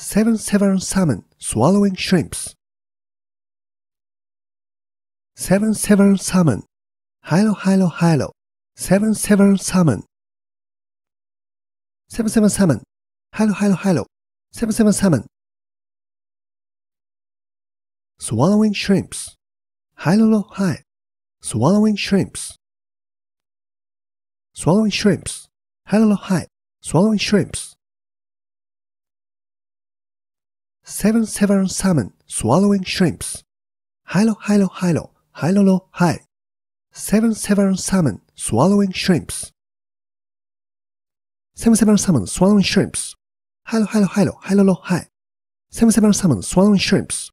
7-7 salmon swallowing shrimps. 7-7 salmon. hello hello hello. 7-7 salmon. 7-7 salmon. hello hello hello. 7-7 salmon. Swallowing shrimps. hello hello hi. Swallowing shrimps. Swallowing shrimps. hello hello hi. Swallowing shrimps. Seven seven salmon swallowing shrimps. Hilo hilo hilo, hilo lo hi. Seven seven salmon swallowing shrimps. Seven seven salmon swallowing shrimps. Hilo hilo hilo, hilo lo hi. Seven seven salmon swallowing shrimps.